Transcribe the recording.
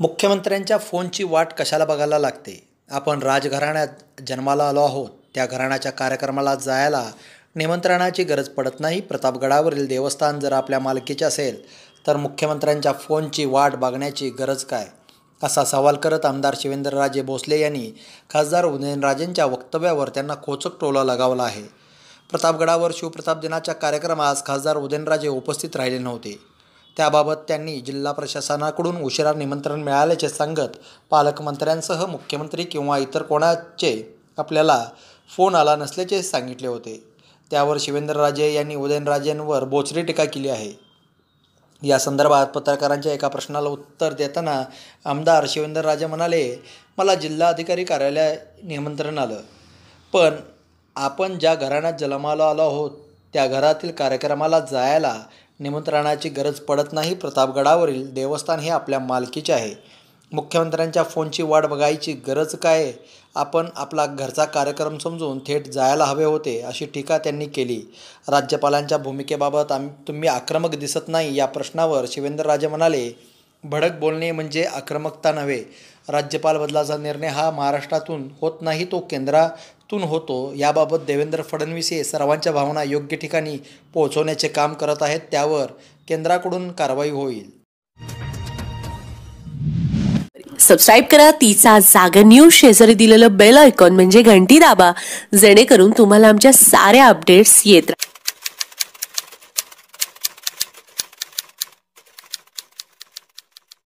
मुख्यमंत्र्यांच्या फोनची वाट कशाला बघायला लागते आपण राजघराण्यात जन्माला आलो आहोत त्या घराण्याच्या कार्यक्रमाला जायला निमंत्रणाची गरज पडत नाही प्रतापगडावरील देवस्थान जर आपल्या मालकीचे असेल तर मुख्यमंत्र्यांच्या फोनची वाट बघण्याची गरज काय असा सवाल करत आमदार शिवेंद्रराजे भोसले यांनी खासदार उदयनराजेंच्या वक्तव्यावर त्यांना खोचक टोला लगावला आहे प्रतापगडावर शिवप्रताप दिनाच्या कार्यक्रमास खासदार उदयनराजे उपस्थित राहिले नव्हते त्याबाबत त्यांनी जिल्हा प्रशासनाकडून उशिरा निमंत्रण मिळाल्याचे सांगत पालकमंत्र्यांसह मुख्यमंत्री किंवा इतर कोणाचे आपल्याला फोन आला नसल्याचे सांगितले होते त्यावर शिवेंद्रराजे यांनी उदयनराजेंवर बोचरी टीका केली आहे या संदर्भात पत्रकारांच्या एका प्रश्नाला उत्तर देताना आमदार शिवेंद्रराजे म्हणाले मला जिल्हा अधिकारी कार्यालय निमंत्रण आलं पण आपण ज्या घराण्यात जन्माला आलो आहोत त्या घरातील कार्यक्रमाला जायला निमंत्रणाची गरज पडत नाही प्रतापगडावरील देवस्थान हे आपल्या मालकीचे आहे मुख्यमंत्र्यांच्या फोनची वाट बघायची गरज काय आपण आपला घरचा कार्यक्रम समजून थेट जायला हवे होते अशी टीका त्यांनी केली राज्यपालांच्या भूमिकेबाबत आम तुम्ही आक्रमक दिसत नाही या प्रश्नावर शिवेंद्रराजे म्हणाले भडक बोलणे म्हणजे आक्रमकता नव्हे राज्यपाल बदलाचा निर्णय हा महाराष्ट्रातून होत नाही तो केंद्रातून होतो याबाबत देवेंद्र फडणवीस हे सर्वांच्या भावना योग्य ठिकाणी पोहोचवण्याचे काम करत आहेत त्यावर केंद्राकडून कारवाई होईल सबस्क्राईब करा तिचा जागर न्यूज शेजारी दिलेलं बेल आयकॉन म्हणजे घंटी दाबा जेणेकरून तुम्हाला आमच्या साऱ्या अपडेट्स येत